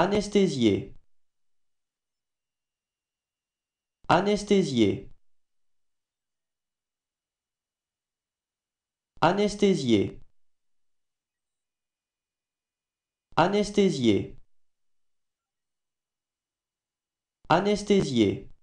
Anesthésier. Anesthésier. Anesthésier. Anesthésier. Anesthésier.